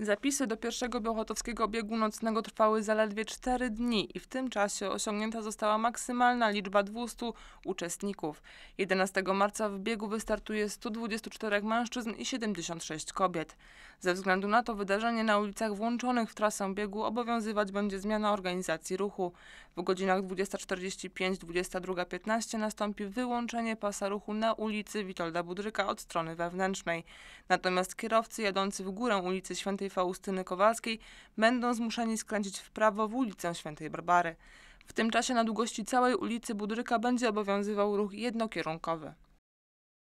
Zapisy do pierwszego Bełchatowskiego biegu nocnego trwały zaledwie 4 dni i w tym czasie osiągnięta została maksymalna liczba 200 uczestników. 11 marca w biegu wystartuje 124 mężczyzn i 76 kobiet. Ze względu na to wydarzenie na ulicach włączonych w trasę biegu obowiązywać będzie zmiana organizacji ruchu. W godzinach 20.45-22.15 nastąpi wyłączenie pasa ruchu na ulicy Witolda Budryka od strony wewnętrznej. Natomiast kierowcy jadący w górę ulicy Świętej świętej Faustyny Kowalskiej będą zmuszeni skręcić w prawo w ulicę świętej Barbary. W tym czasie na długości całej ulicy Budryka będzie obowiązywał ruch jednokierunkowy.